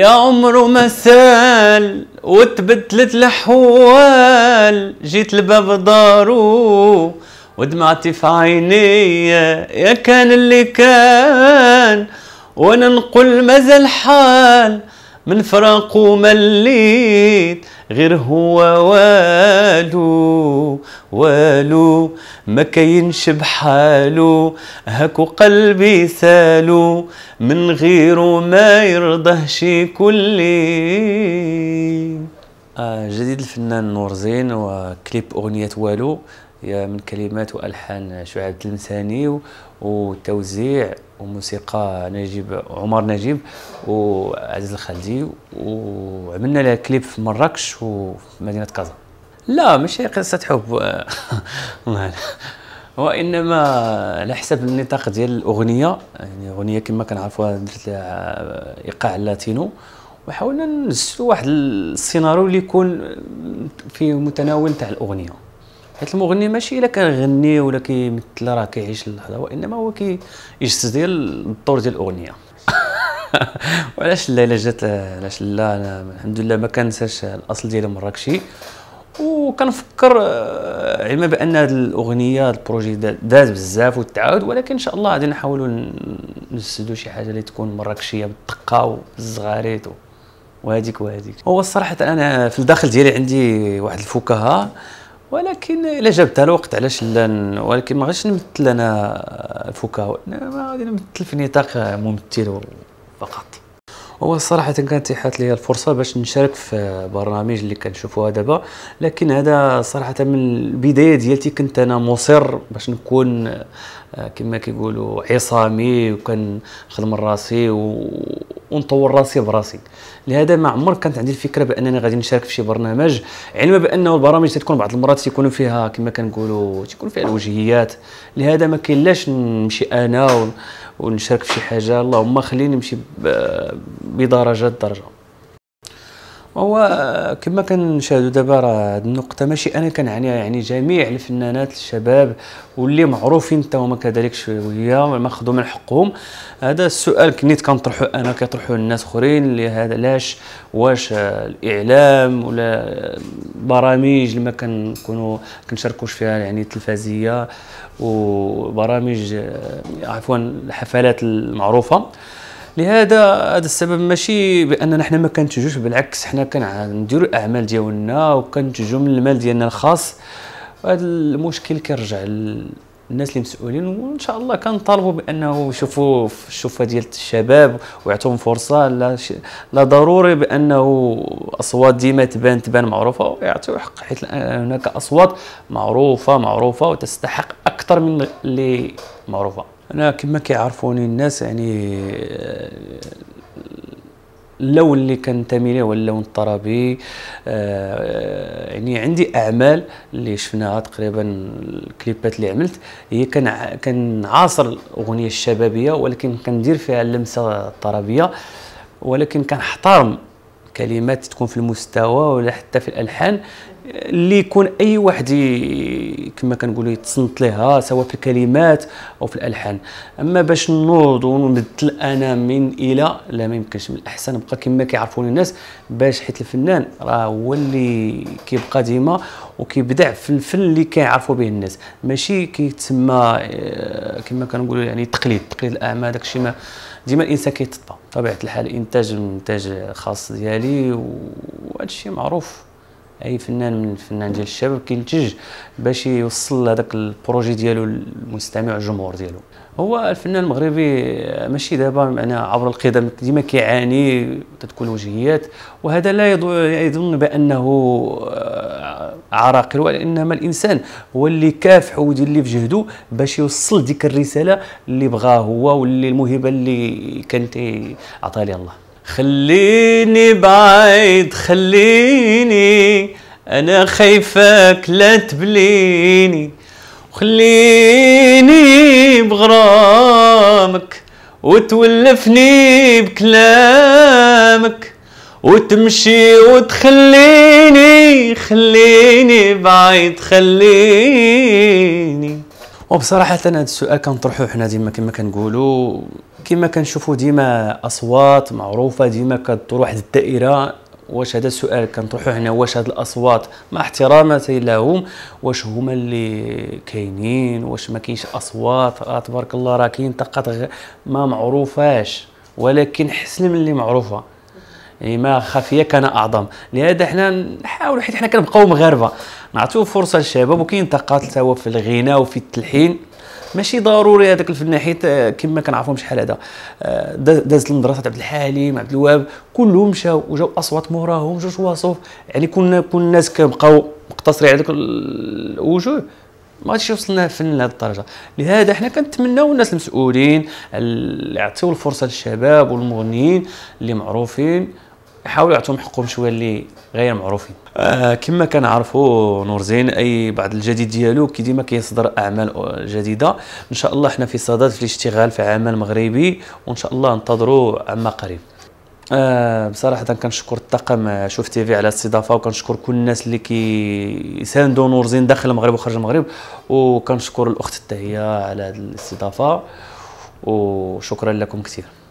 يا عمرو مسال وتبدلت الحوال جيت لباب دارو ودمعتي في عينيا يا كان اللي كان وانا نقول مازال حال من فراق مليت غير هو والو والو ما كاينش بحالو هاكو قلبي سالو من غيره ما يرضهش كلي آه جديد الفنان نور زين وكليب اغنيه والو هي من كلمات والحان شعيب تلمساني وتوزيع وموسيقى نجيب عمر نجيب وعزيز الخالدي وعملنا لها كليب في مراكش وفي مدينه كازا لا ماشي قصه حب وانما على حسب النطاق ديال الاغنيه يعني اغنيه كما كنعرفوها درت لها ايقاع لاتينو وحاولنا نسلو واحد السيناريو اللي يكون في متناول تاع الاغنيه حيت المغني ماشي الا غني ولا كيمثل راه كيعيش اللحظه وانما هو كيجسد ديال الدور ديال الاغنيه وعلاش لا الا جات علاش لا انا الحمد لله ما كنساش الاصل ديالي مراكشي وكنفكر آه، علما بان هذه الاغنيه البروجي داز بزاف وتعاود ولكن ان شاء الله غادي نحاولوا نجسدوا شي حاجه اللي تكون مراكشيه بالدقه والزغاريط وهذيك وهذيك هو الصراحه انا في الداخل ديالي عندي واحد الفكاهه ولكن الا جابتها الوقت علاش لا ولكن ما غاديش نمثل انا آه، فوكا ما غادي نمثل في نطاق ممثل فقط هو الصراحة كانت تيحات لي الفرصة باش نشارك في برنامج اللي كنشوفوها دابا لكن هذا صراحة من البداية ديالتي كنت أنا مصر باش نكون آه، كما كيقولوا عصامي وكنخدم راسي و ونطور راسي براسي لهذا ما عمر كانت عندي الفكره بانني غادي نشارك في شي برنامج علما بانه البرامج تكون بعض المرات تيكونوا فيها كما كنقولوا تيكون فيها الوجهيات لهذا ما كاينلاش نمشي انا ونشارك في شي حاجه اللهم خليني نمشي بدرجه درجه هو كما كنشاهدوا دابا راه هذه النقطة ماشي أنا كنعنيها يعني جميع الفنانات الشباب واللي معروفين حتى هما كذلك شوية ماخذوا من حقهم هذا السؤال كنيت كنطرحه أنا كيطرحوه الناس آخرين اللي هذا علاش واش الإعلام ولا البرامج اللي ما كنكونوا كنشاركوش فيها يعني التلفازية وبرامج عفوا الحفلات المعروفة لهذا هذا السبب ماشي باننا حنا ما كنتجوش بالعكس حنا كنديروا الاعمال ديالنا وكنتجو من المال ديالنا الخاص هذا المشكل كيرجع للناس اللي مسؤولين وان شاء الله كنطالبوا بانه يشوفوا الشوفه ديال الشباب ويعطوهم فرصه لا ش... لا ضروري بانه اصوات ديما تبان تبان معروفه ويعطيو حق حيت هناك اصوات معروفه معروفه وتستحق اكثر من اللي معروفه انا كما كيعرفوني الناس يعني اللون اللي كنتمي ليه هو اللون الطربي آه، يعني عندي اعمال اللي شفناها تقريبا الكليبات اللي عملت هي كان كنعاصر الاغنيه الشبابيه ولكن كندير فيها اللمسه الطربيه ولكن كنحترم كلمات تكون في المستوى ولا حتى في الالحان اللي يكون اي واحد كما كنقولوا يتصنت ليها سواء في الكلمات او في الالحان اما باش نوض ونبدل انا من الى لا ما يمكنش من الاحسن نبقى كما كيعرفوني الناس باش حيت الفنان راه هو اللي كيبقى ديما وكيبدع في الفن اللي كيعرفوا به الناس ماشي كيتسمى آه، كما كنقولوا يعني تقليد تقليد الاعمال داكشي ما ديما الانسان كيتطبع طبيعه الحال انتاج انتاج خاص ديالي وهذا الشيء معروف اي فنان من الفنان ديال الشباب كينتج باش يوصل هذاك البروجي ديالو للمستمع الجمهور ديالو هو الفنان المغربي آه، ماشي دابا معنا عبر القدم ديما كيعاني تتكون وجهيات وهذا لا يظن بانه آه، عراقل وانما الانسان هو اللي كافح ويدير اللي في جهده باش يوصل ديك الرساله اللي بغاه هو واللي الموهبه اللي كانت عطاها الله خليني بعيد خليني انا خايفك لا تبليني وخليني بغرامك وتولفني بكلامك وتمشي وتخليني خليني بعيد خليني وبصراحه هذا السؤال كنطرحوه حنا ديما كما كنقولوا كما كنشوفوا ديما اصوات معروفه ديما كدور واحد الدائره واش هذا السؤال كنطرحوه هنا واش هاد الاصوات مع احتراماتي لهم واش هما اللي كاينين واش ما كاينش اصوات راه تبارك الله راه كاين طاقات ما معروفاش ولكن حسن من اللي معروفه إيه، ما خفيه كان اعظم لهذا حنا نحاولوا حيت حنا كنبقاو مغاربه نعطيو فرصه للشباب وكاين طاقات توا في الغناء وفي التلحين ماشي ضروري هذاك الفن حيت آه، كما كنعرفهم شحال هذا آه، دازت المدرسه عبد الحليم عبد الوهاب كلهم مشاو وجاو اصوات موراهم جوج واصوف يعني كنا كل الناس كنبقاو مقتصرين على ذوك الوجوه ما غاديش يوصلنا الفن لهذ الدرجه لهذا حنا كنتمناو الناس المسؤولين اللي يعطيو الفرصه للشباب والمغنيين اللي معروفين يحاولوا يعطوهم حقهم شويه اللي غير معروفين آه كما كنعرفوا نور زين اي بعض الجديد ديالو كي ديما كيصدر اعمال جديده ان شاء الله حنا في صدد في الاشتغال في عمل مغربي وان شاء الله ننتظروا عما قريب آه بصراحة كنشكر الطاقم شوف تي في على الاستضافة وكنشكر كل الناس اللي كيساندوا نور زين داخل المغرب وخارج المغرب وكنشكر الأخت التهية على هذه الاستضافة وشكرا لكم كثير